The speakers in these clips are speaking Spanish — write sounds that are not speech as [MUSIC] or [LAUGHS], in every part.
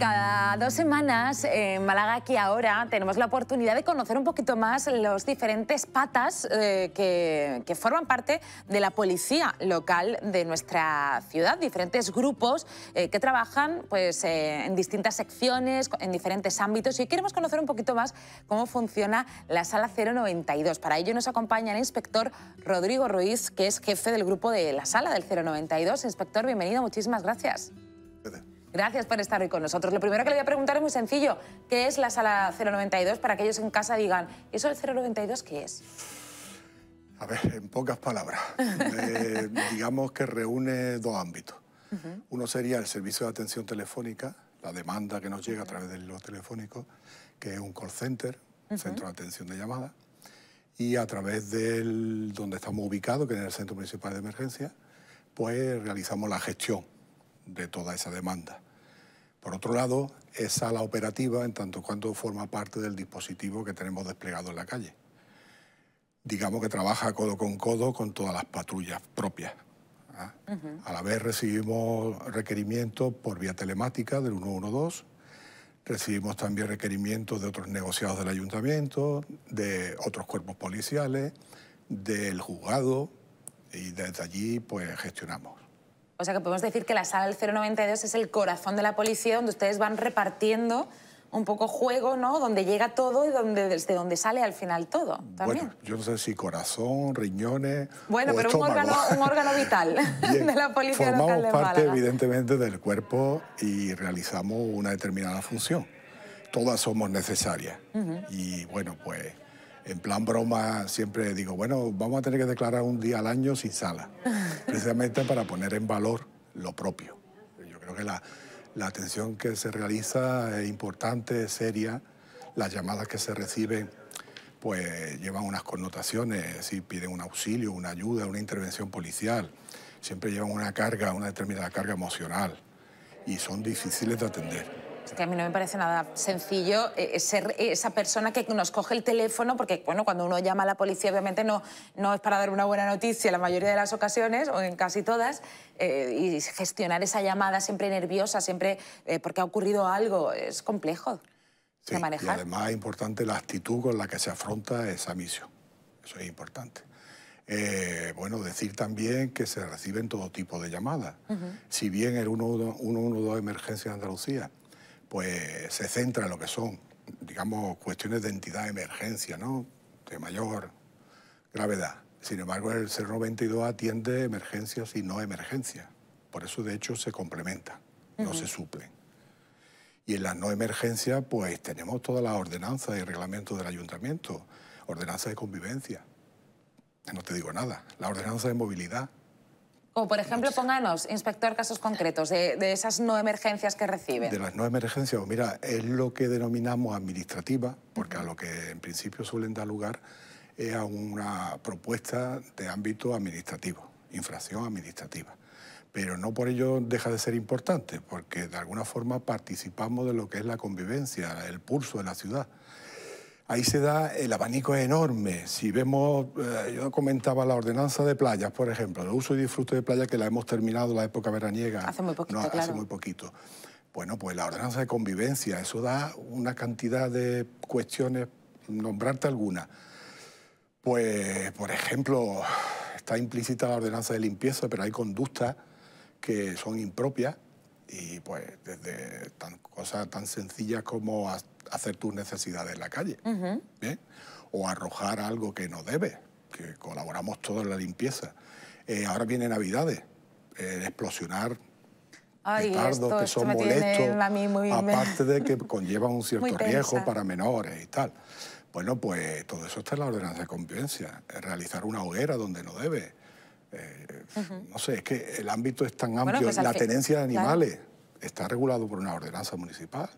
Cada dos semanas en Málaga aquí ahora tenemos la oportunidad de conocer un poquito más los diferentes patas eh, que, forman parte de la policía local de nuestra ciudad, diferentes grupos eh, que trabajan pues, eh, en distintas secciones, en diferentes ámbitos y queremos conocer un poquito más cómo funciona la sala 092. Para ello nos acompaña el inspector Rodrigo Ruiz, que es jefe del grupo de la sala del 092. Inspector, bienvenido, muchísimas Gracias. Gracias por estar hoy con nosotros. Lo primero que le voy a preguntar es muy sencillo. ¿Qué es la sala 092? Para que ellos en casa digan, ¿eso el 092 qué es? A ver, en pocas palabras, [LAUGHS] eh, digamos que reúne dos ámbitos. Uno sería el servicio de atención telefónica, la demanda que nos llega a través de los telefónicos, que es un call center, centro de atención de llamadas, y a través del donde estamos ubicados, que es el Centro Municipal de Emergencia, pues realizamos la gestión de toda esa demanda. Por otro lado, es la operativa en tanto cuanto forma parte del dispositivo que tenemos desplegado en la calle. Digamos que trabaja codo con codo con todas las patrullas propias. ¿ah? A la vez recibimos requerimientos por vía telemática del 112, recibimos también requerimientos de otros negociados del ayuntamiento, de otros cuerpos policiales, del juzgado y desde allí pues gestionamos. O sea que podemos decir que la sala del 092 es el corazón de la policía donde ustedes van repartiendo un poco juego, ¿no? Donde llega todo y donde, desde donde sale al final todo. Bueno, yo no sé si corazón, riñones. Bueno, pero un órgano, un órgano vital [LAUGHS] de la policía formamos parte, evidentemente, del cuerpo y realizamos una determinada función. Todas somos necesarias. Y bueno, pues en plan broma siempre digo, bueno, vamos a tener que declarar un día al año sin sala, [LAUGHS] precisamente para poner en valor lo propio. Yo creo que la, atención que se realiza es importante, es seria, las llamadas que se reciben pues llevan unas connotaciones, si piden un auxilio, una ayuda, una intervención policial, siempre llevan una carga, una determinada carga emocional y son difíciles de atender que a mí no me parece nada sencillo eh, eh, ser esa persona que nos coge el teléfono, porque bueno, cuando uno llama a la policía, obviamente no, no es para dar una buena noticia en la mayoría de las ocasiones, o en casi todas, eh, y gestionar esa llamada siempre nerviosa, siempre porque ha ocurrido algo, es complejo de manejar. Y además es importante la actitud con la que se afronta esa misión. Eso es importante. bueno, decir también que se reciben todo tipo de llamadas. Si bien el 112 emergencia de Andalucía pues se centra en lo que son, digamos, cuestiones de entidad de emergencia, ¿no? De mayor gravedad. Sin embargo, el 092 atiende emergencias y no emergencias. Por eso, de hecho, se complementa no se suplen. Y en las no emergencias, pues tenemos todas las ordenanzas y reglamentos del ayuntamiento, ordenanzas de convivencia, no te digo nada, la ordenanza de movilidad, por ejemplo, pónganos, inspector, casos concretos de, de, esas no emergencias que reciben. De las no emergencias, mira, es lo que denominamos administrativa, porque a lo que en principio suelen dar lugar es a una propuesta de ámbito administrativo, infracción administrativa. Pero no por ello deja de ser importante, porque de alguna forma participamos de lo que es la convivencia, el pulso de la ciudad ahí se da el abanico es enorme. Si vemos, eh, yo comentaba la ordenanza de playas, por ejemplo, el uso y disfrute de playas que la hemos terminado la época veraniega. Hace muy poquito, muy Bueno, pues la ordenanza de convivencia, eso da una cantidad de cuestiones, nombrarte alguna. Pues, por ejemplo, está implícita la ordenanza de limpieza, pero hay conductas que son impropias y pues desde cosas tan sencillas como hacer tus necesidades en la calle, O arrojar algo que no debe, que colaboramos todos en la limpieza. Eh, ahora viene Navidades, explosionar que son molestos, aparte de que conllevan un [LAUGHS] cierto riesgo para menores y tal. Bueno, pues todo eso está en la ordenanza de convivencia. Realizar una hoguera donde no debe. Eh, no sé, es que el ámbito es tan amplio, pues la tenencia de animales está regulado por una ordenanza municipal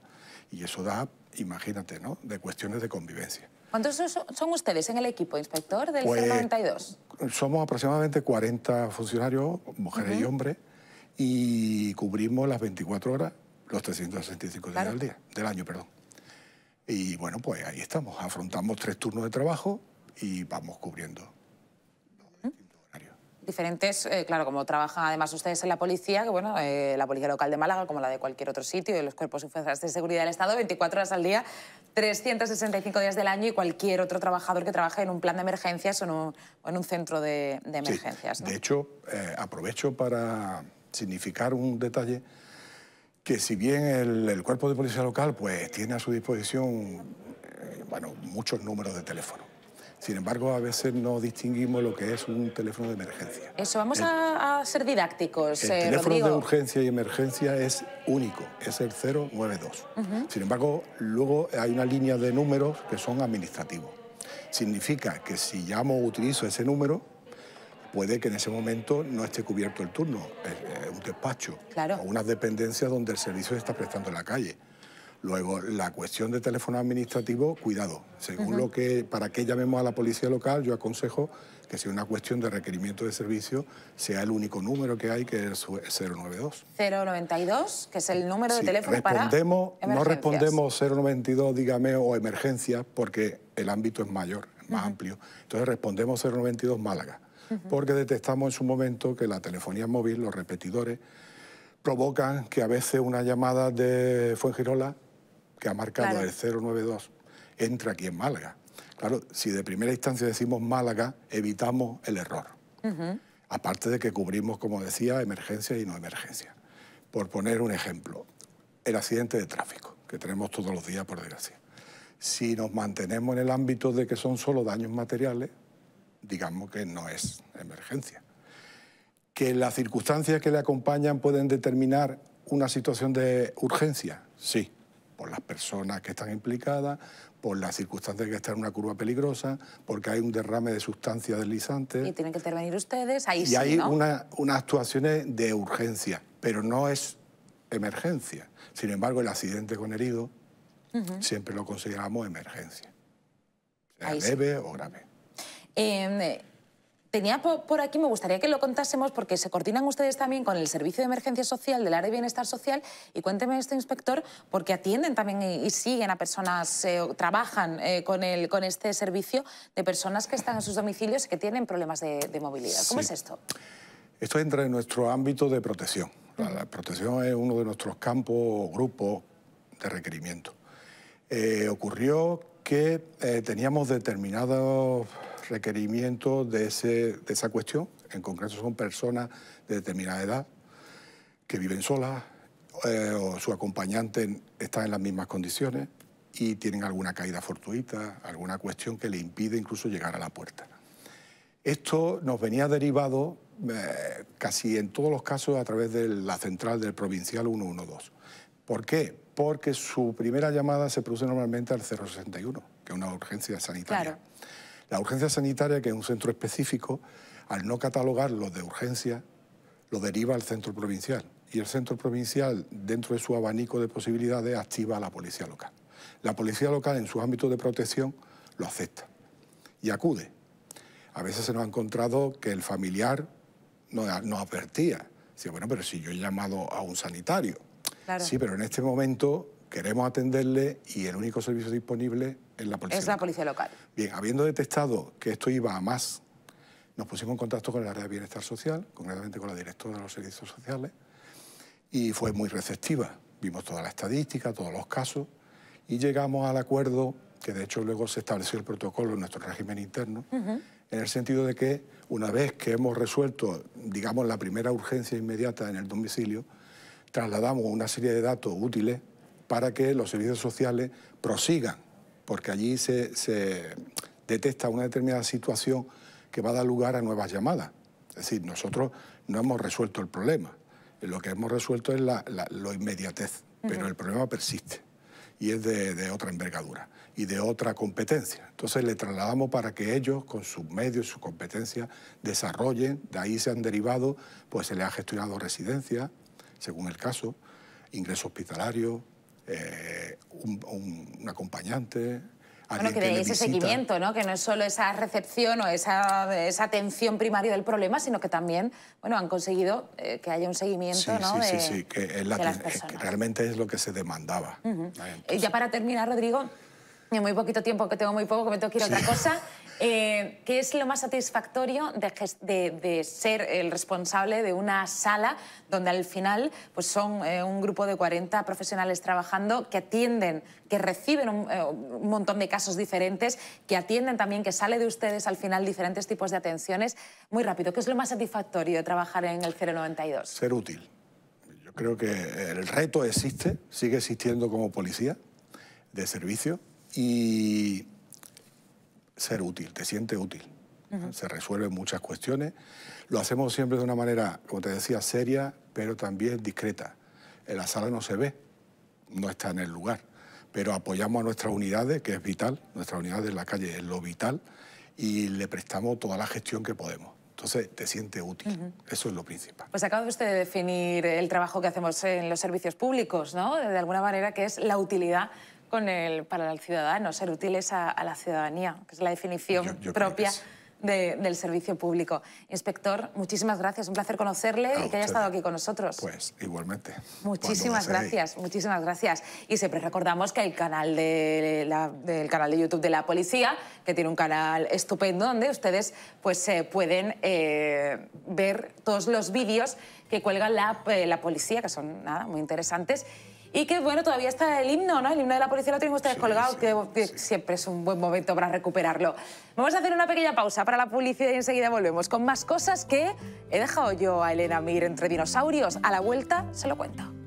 y eso da, imagínate, ¿no? de cuestiones de convivencia. ¿Cuántos son ustedes en el equipo, inspector, del pues, c 92? Somos aproximadamente 40 funcionarios, mujeres y hombres, y cubrimos las 24 horas, los 365 días del día, del año, perdón. Y bueno, pues ahí estamos, afrontamos tres turnos de trabajo y vamos cubriendo diferentes, eh, claro, como trabajan además ustedes en la policía, que bueno, eh, la policía local de Málaga, como la de cualquier otro sitio, y los cuerpos y fuerzas de seguridad del Estado, 24 horas al día, 365 días del año, y cualquier otro trabajador que trabaje en un plan de emergencias o en un, en un centro de, emergencias. De hecho, eh, aprovecho para significar un detalle que si bien el, el cuerpo de policía local pues tiene a su disposición bueno, muchos números de teléfono, sin embargo, a veces no distinguimos lo que es un teléfono de emergencia. Eso, vamos a, ser didácticos. El eh, teléfono de urgencia y emergencia es único, es el 092. Sin embargo, luego hay una línea de números que son administrativos. Significa que si llamo o utilizo ese número, puede que en ese momento no esté cubierto el turno, eh, eh, un despacho claro. o unas dependencias donde el servicio está prestando en la calle. Luego, la cuestión de teléfono administrativo, cuidado. Según lo que, para que llamemos a la policía local, yo aconsejo que si es una cuestión de requerimiento de servicio, sea el único número que hay, que es 092. 092, que es el número de teléfono respondemos, para No respondemos 092, dígame, o emergencia porque el ámbito es mayor, es más amplio. Entonces respondemos 092 Málaga, porque detectamos en su momento que la telefonía móvil, los repetidores, provocan que a veces una llamada de Fuengirola que ha marcado el 092 entra aquí en Málaga. Claro, si de primera instancia decimos Málaga, evitamos el error. Aparte de que cubrimos, como decía, emergencia y no emergencia. Por poner un ejemplo, el accidente de tráfico, que tenemos todos los días, por desgracia. Si nos mantenemos en el ámbito de que son solo daños materiales, digamos que no es emergencia. Que las circunstancias que le acompañan pueden determinar una situación de urgencia, sí por las personas que están implicadas, por las circunstancias de que está en una curva peligrosa, porque hay un derrame de sustancias deslizantes. Y tienen que intervenir ustedes, ahí y hay una, unas actuaciones de urgencia, pero no es emergencia. Sin embargo, el accidente con herido siempre lo consideramos emergencia, sea leve o grave. Em, Tenía por, aquí, me gustaría que lo contásemos porque se coordinan ustedes también con el Servicio de Emergencia Social del Área de Bienestar Social y cuénteme esto, inspector, porque atienden también y, siguen a personas, eh, trabajan eh, con, el, con este servicio de personas que están en sus domicilios y que tienen problemas de, movilidad. ¿Cómo es esto? Esto entra en nuestro ámbito de protección. La, protección es uno de nuestros campos o grupos de requerimiento. Eh, ocurrió que teníamos determinados Requerimiento de, ese, esa cuestión. En concreto son personas de determinada edad que viven solas eh, o su acompañante está en las mismas condiciones y tienen alguna caída fortuita, alguna cuestión que le impide incluso llegar a la puerta. Esto nos venía derivado eh, casi en todos los casos a través de la central del provincial 112. ¿Por qué? Porque su primera llamada se produce normalmente al 061, que es una urgencia sanitaria. La urgencia sanitaria, que es un centro específico, al no catalogar los de urgencia, lo deriva al centro provincial. Y el centro provincial, dentro de su abanico de posibilidades, activa a la policía local. La policía local, en su ámbito de protección, lo acepta y acude. A veces se nos ha encontrado que el familiar nos, advertía. bueno, pero si yo he llamado a un sanitario. Sí, pero en este momento queremos atenderle y el único servicio disponible es la policía. local. Bien, habiendo detectado que esto iba a más, nos pusimos en contacto con la área de bienestar social, concretamente con la directora de los servicios sociales, y fue muy receptiva. Vimos toda la estadística, todos los casos, y llegamos al acuerdo, que de hecho luego se estableció el protocolo en nuestro régimen interno, en el sentido de que una vez que hemos resuelto, digamos, la primera urgencia inmediata en el domicilio, trasladamos una serie de datos útiles para que los servicios sociales prosigan, porque allí se, detecta una determinada situación que va a dar lugar a nuevas llamadas. Es decir, nosotros no hemos resuelto el problema, lo que hemos resuelto es la, lo inmediatez, pero el problema persiste y es de, otra envergadura y de otra competencia. Entonces le trasladamos para que ellos, con sus medios, sus competencias, desarrollen, de ahí se han derivado, pues se les ha gestionado residencia, según el caso, ingreso hospitalario, eh, un, acompañante. Bueno, que de ese seguimiento, ¿no? Que no es solo esa recepción o esa, atención primaria del problema, sino que también, bueno, han conseguido eh, que haya un seguimiento, ¿no? Sí, sí, sí, que, realmente es lo que se demandaba. Ya para terminar, Rodrigo, en muy poquito tiempo, que tengo muy poco, que me tengo que ir a otra cosa. Eh, ¿Qué es lo más satisfactorio de, ser el responsable de una sala donde al final pues son eh, un grupo de 40 profesionales trabajando que atienden, que reciben un, eh, un, montón de casos diferentes, que atienden también, que sale de ustedes al final diferentes tipos de atenciones? Muy rápido, ¿qué es lo más satisfactorio de trabajar en el 092? Ser útil. Yo creo que el reto existe, sigue existiendo como policía de servicio y ser útil, te siente útil. Se resuelven muchas cuestiones. Lo hacemos siempre de una manera, como te decía, seria, pero también discreta. En la sala no se ve, no está en el lugar, pero apoyamos a nuestras unidades, que es vital, nuestras unidades en la calle es lo vital, y le prestamos toda la gestión que podemos. Entonces te siente útil. Eso es lo principal. Pues acaba usted de definir el trabajo que hacemos en los servicios públicos, ¿no? De alguna manera que es la utilidad el, para el ciudadano, ser útiles a, la ciudadanía, que es la definición propia. del servicio público. Inspector, muchísimas gracias. Un placer conocerle y que haya estado aquí con nosotros. Pues igualmente. Muchísimas gracias, muchísimas gracias. Y siempre recordamos que el canal de del canal de YouTube de la policía, que tiene un canal estupendo donde ustedes pues pueden eh, ver todos los vídeos que cuelga la, eh, la policía, que son nada, muy interesantes y que, bueno, todavía está el himno, ¿no? El himno de la policía lo tenemos ustedes colgado, que, siempre es un buen momento para recuperarlo. Vamos a hacer una pequeña pausa para la policía y enseguida volvemos con más cosas que he dejado yo a Elena Mir entre dinosaurios. A la vuelta se lo cuento.